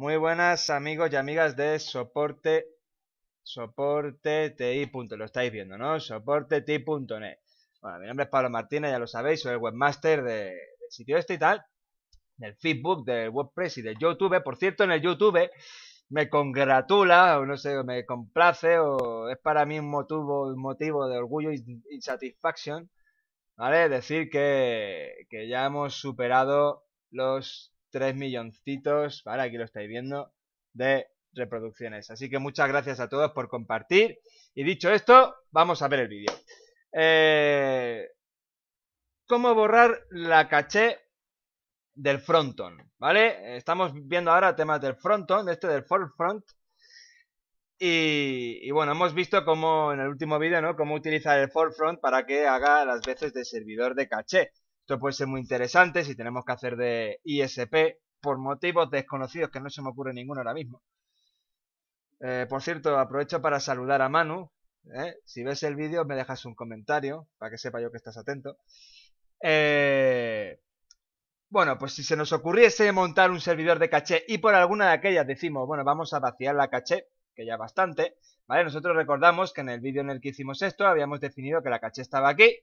Muy buenas amigos y amigas de soporte soporte Lo estáis viendo, ¿no? soporte Bueno, mi nombre es Pablo Martínez, ya lo sabéis, soy el webmaster del sitio este y tal, del Facebook, del WordPress y del YouTube. Por cierto, en el YouTube me congratula, o no sé, me complace, o es para mí un motivo, un motivo de orgullo y satisfacción, ¿vale? Decir que ya hemos superado los 3 milloncitos, ¿vale? Aquí lo estáis viendo, de reproducciones. Así que muchas gracias a todos por compartir. Y dicho esto, vamos a ver el vídeo. Eh, ¿Cómo borrar la caché del fronton? ¿Vale? Estamos viendo ahora temas del fronton, este del forefront. Y, y bueno, hemos visto cómo en el último vídeo, ¿no? Cómo utilizar el forefront para que haga las veces de servidor de caché. Esto puede ser muy interesante si tenemos que hacer de ISP por motivos desconocidos que no se me ocurre ninguno ahora mismo. Eh, por cierto, aprovecho para saludar a Manu. ¿eh? Si ves el vídeo me dejas un comentario para que sepa yo que estás atento. Eh, bueno, pues si se nos ocurriese montar un servidor de caché y por alguna de aquellas decimos, bueno, vamos a vaciar la caché, que ya bastante, ¿vale? Nosotros recordamos que en el vídeo en el que hicimos esto habíamos definido que la caché estaba aquí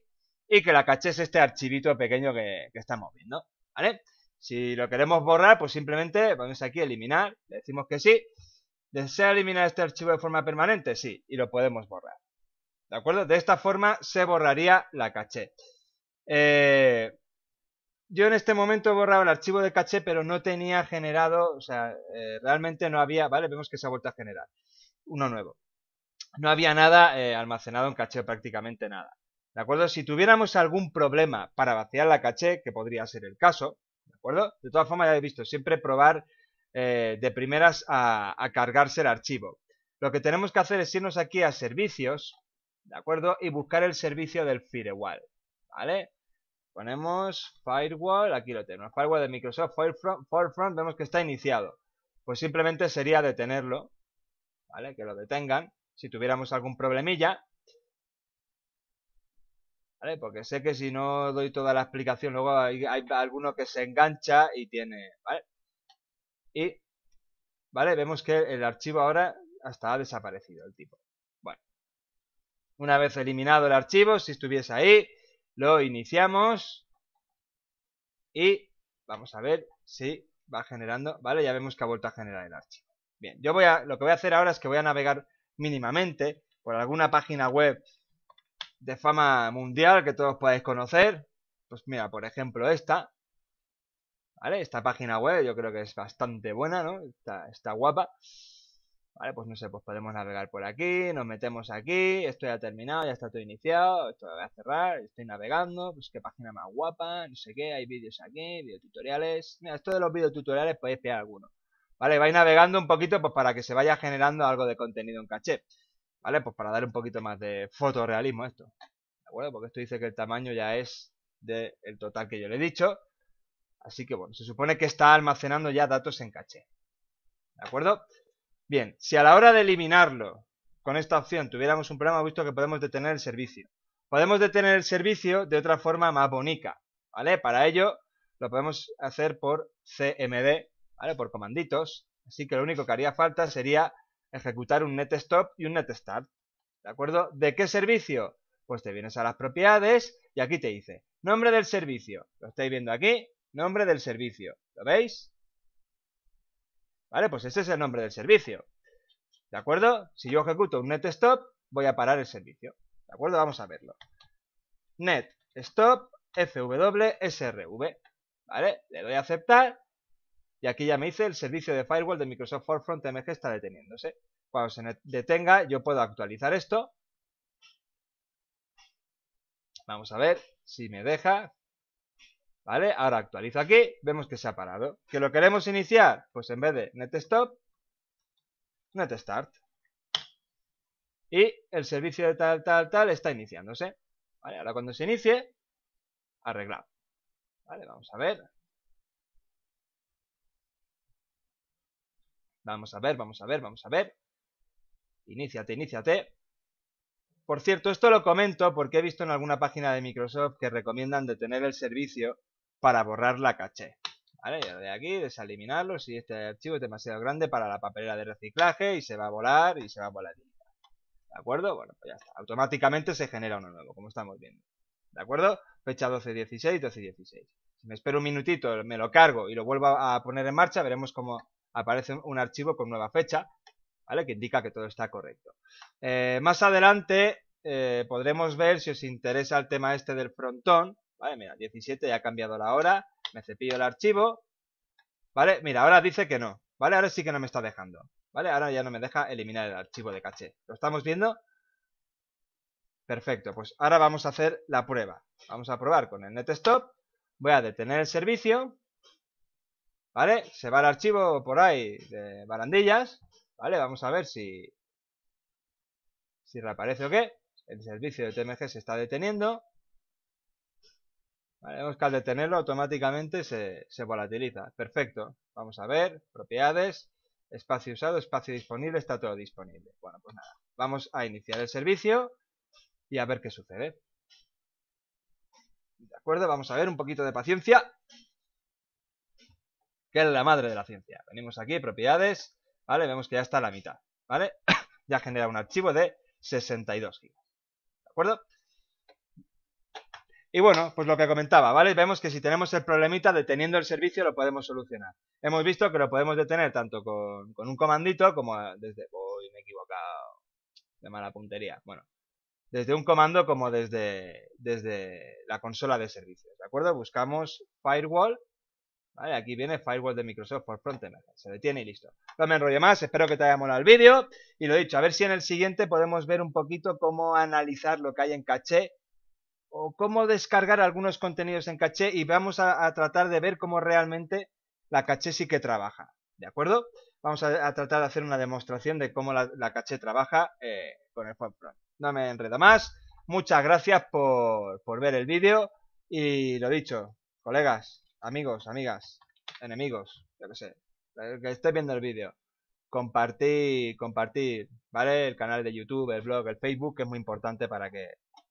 y que la caché es este archivito pequeño que, estamos viendo, ¿vale? Si lo queremos borrar, pues simplemente vamos aquí a eliminar, le decimos que sí. ¿Desea eliminar este archivo de forma permanente? Sí, y lo podemos borrar. ¿De acuerdo? De esta forma se borraría la caché. Eh, yo en este momento he borrado el archivo de caché, pero no tenía generado, o sea, eh, realmente no había, ¿vale? Vemos que se ha vuelto a generar uno nuevo. No había nada eh, almacenado en caché, prácticamente nada. ¿De acuerdo? Si tuviéramos algún problema para vaciar la caché, que podría ser el caso, ¿de acuerdo? De todas formas, ya he visto, siempre probar eh, de primeras a, a cargarse el archivo. Lo que tenemos que hacer es irnos aquí a servicios, ¿de acuerdo? Y buscar el servicio del firewall, ¿vale? Ponemos firewall, aquí lo tenemos, firewall de Microsoft, Firefront, Firefront, vemos que está iniciado. Pues simplemente sería detenerlo, ¿vale? Que lo detengan, si tuviéramos algún problemilla. Porque sé que si no doy toda la explicación, luego hay, hay alguno que se engancha y tiene, Y, ¿vale? Vemos que el archivo ahora hasta ha desaparecido el tipo. Bueno, una vez eliminado el archivo, si estuviese ahí, lo iniciamos y vamos a ver si va generando, ¿vale? Ya vemos que ha vuelto a generar el archivo. Bien, yo voy a, lo que voy a hacer ahora es que voy a navegar mínimamente por alguna página web de fama mundial que todos podéis conocer. Pues mira, por ejemplo, esta. ¿Vale? Esta página web yo creo que es bastante buena, ¿no? Está, guapa. Vale, pues no sé, pues podemos navegar por aquí, nos metemos aquí, esto ya ha terminado, ya está todo iniciado, esto lo voy a cerrar, estoy navegando, pues qué página más guapa, no sé qué, hay vídeos aquí, tutoriales, mira, esto de los tutoriales podéis pegar alguno. Vale, vais navegando un poquito pues para que se vaya generando algo de contenido en caché. ¿Vale? Pues para dar un poquito más de fotorrealismo a esto. ¿De acuerdo? Porque esto dice que el tamaño ya es del el total que yo le he dicho. Así que bueno, se supone que está almacenando ya datos en caché. ¿De acuerdo? Bien, si a la hora de eliminarlo con esta opción tuviéramos un problema, visto que podemos detener el servicio. Podemos detener el servicio de otra forma más bonita, ¿vale? Para ello lo podemos hacer por cmd, ¿vale? Por comanditos. Así que lo único que haría falta sería ejecutar un net stop y un net start, ¿De acuerdo? ¿De qué servicio? Pues te vienes a las propiedades y aquí te dice nombre del servicio. Lo estáis viendo aquí, nombre del servicio. ¿Lo veis? ¿Vale? Pues ese es el nombre del servicio. ¿De acuerdo? Si yo ejecuto un net stop, voy a parar el servicio. ¿De acuerdo? Vamos a verlo. Net stop fwsrv. ¿Vale? Le doy a aceptar y aquí ya me dice el servicio de firewall de Microsoft Forefront MG está deteniéndose. Cuando se detenga, yo puedo actualizar esto. Vamos a ver si me deja. ¿Vale? Ahora actualizo aquí. Vemos que se ha parado. ¿Que lo queremos iniciar? Pues en vez de netstop, netstart. Y el servicio de tal, tal, tal está iniciándose. Vale, ahora cuando se inicie, arreglado. Vale, vamos a ver. Vamos a ver, vamos a ver, vamos a ver. Iníciate, iníciate. Por cierto, esto lo comento porque he visto en alguna página de Microsoft que recomiendan detener el servicio para borrar la caché. ¿Vale? De aquí, desaliminarlo si este archivo es demasiado grande para la papelera de reciclaje y se va a volar y se va a volar. ¿De acuerdo? Bueno, pues ya está. Automáticamente se genera uno nuevo, como estamos viendo. ¿De acuerdo? Fecha 12.16, 12.16. Si me espero un minutito, me lo cargo y lo vuelvo a poner en marcha, veremos cómo aparece un archivo con nueva fecha, ¿vale? Que indica que todo está correcto. Eh, más adelante eh, podremos ver si os interesa el tema este del frontón, ¿vale? Mira, 17 ya ha cambiado la hora, me cepillo el archivo, ¿vale? Mira, ahora dice que no, ¿vale? Ahora sí que no me está dejando, ¿vale? Ahora ya no me deja eliminar el archivo de caché. ¿Lo estamos viendo? Perfecto, pues ahora vamos a hacer la prueba. Vamos a probar con el netstop. Voy a detener el servicio. ¿Vale? Se va al archivo por ahí de barandillas. ¿Vale? Vamos a ver si... Si reaparece o qué. El servicio de TMG se está deteniendo. Vale, vemos que al detenerlo automáticamente se, se volatiliza. Perfecto. Vamos a ver. Propiedades. Espacio usado, espacio disponible, está todo disponible. Bueno, pues nada. Vamos a iniciar el servicio y a ver qué sucede. De acuerdo, vamos a ver, un poquito de paciencia que es la madre de la ciencia. Venimos aquí, propiedades, ¿vale? Vemos que ya está la mitad, ¿vale? ya genera un archivo de 62 GB, ¿de acuerdo? Y bueno, pues lo que comentaba, ¿vale? Vemos que si tenemos el problemita deteniendo el servicio lo podemos solucionar. Hemos visto que lo podemos detener tanto con, un comandito como desde... voy me he equivocado. De mala puntería. Bueno, desde un comando como desde, desde la consola de servicios, ¿de acuerdo? Buscamos firewall Aquí viene Firewall de Microsoft por Frontend. Se detiene y listo. No me enrollo más, espero que te haya molado el vídeo. Y lo dicho, a ver si en el siguiente podemos ver un poquito cómo analizar lo que hay en caché o cómo descargar algunos contenidos en caché y vamos a, tratar de ver cómo realmente la caché sí que trabaja. ¿De acuerdo? Vamos a, tratar de hacer una demostración de cómo la, caché trabaja eh, con el FormPront. No me enredo más. Muchas gracias por, por ver el vídeo y lo dicho, colegas, amigos, amigas, enemigos, yo que sé, que esté viendo el vídeo, compartir, compartir, ¿vale? El canal de YouTube, el blog, el Facebook, que es muy importante para que,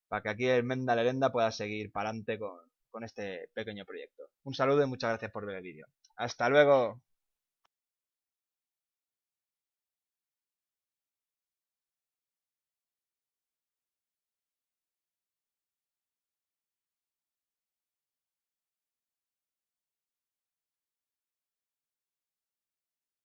para que aquí el Menda Lerenda pueda seguir para adelante con, con este pequeño proyecto. Un saludo y muchas gracias por ver el vídeo. ¡Hasta luego!